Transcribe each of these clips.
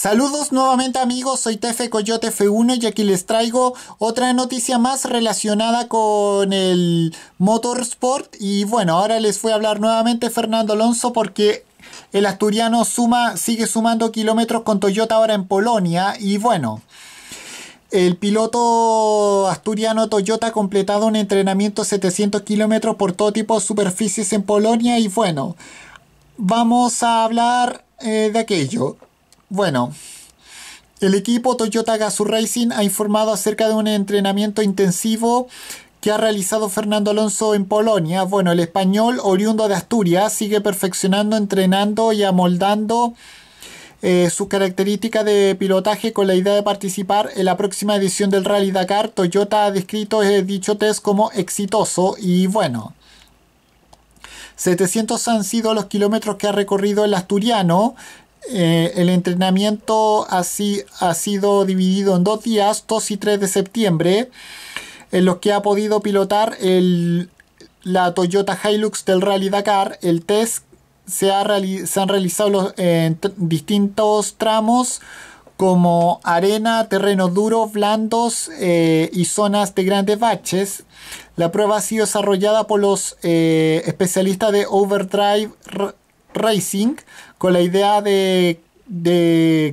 Saludos nuevamente amigos, soy Tefe Coyote F1 y aquí les traigo otra noticia más relacionada con el motorsport y bueno, ahora les voy a hablar nuevamente Fernando Alonso porque el asturiano suma, sigue sumando kilómetros con Toyota ahora en Polonia y bueno, el piloto asturiano Toyota ha completado un entrenamiento 700 kilómetros por todo tipo de superficies en Polonia y bueno, vamos a hablar eh, de aquello. Bueno, el equipo Toyota Gazoo Racing ha informado acerca de un entrenamiento intensivo que ha realizado Fernando Alonso en Polonia. Bueno, el español oriundo de Asturias sigue perfeccionando, entrenando y amoldando eh, su característica de pilotaje con la idea de participar en la próxima edición del Rally Dakar. Toyota ha descrito eh, dicho test como exitoso y bueno. 700 han sido los kilómetros que ha recorrido el asturiano eh, el entrenamiento ha sido dividido en dos días, 2 y 3 de septiembre, en los que ha podido pilotar el, la Toyota Hilux del Rally Dakar. El test se, han realizado en distintos tramos como arena, terrenos duros, blandos eh, y zonas de grandes baches. La prueba ha sido desarrollada por los eh, especialistas de Overdrive Racing con la idea de,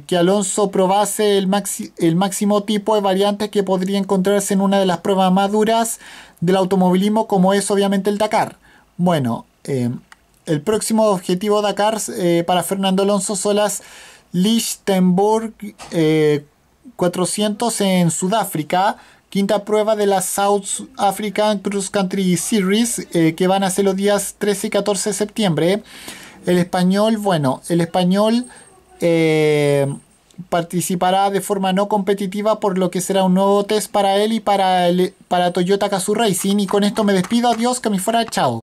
que Alonso probase el, máximo tipo de variantes que podría encontrarse en una de las pruebas más duras del automovilismo como es obviamente el Dakar. Bueno, em, el próximo objetivo Dakar eh, para Fernando Alonso son las Lichtenburg 400 eh, en Sudáfrica, quinta prueba de la South African Cross Country Series eh, que van a ser los días 13 y 14 de septiembre. El español, bueno, el español eh, participará de forma no competitiva, por lo que será un nuevo test para él y para, para Toyota Kazoo Racing. Y con esto me despido, adiós, que me fuera, chao.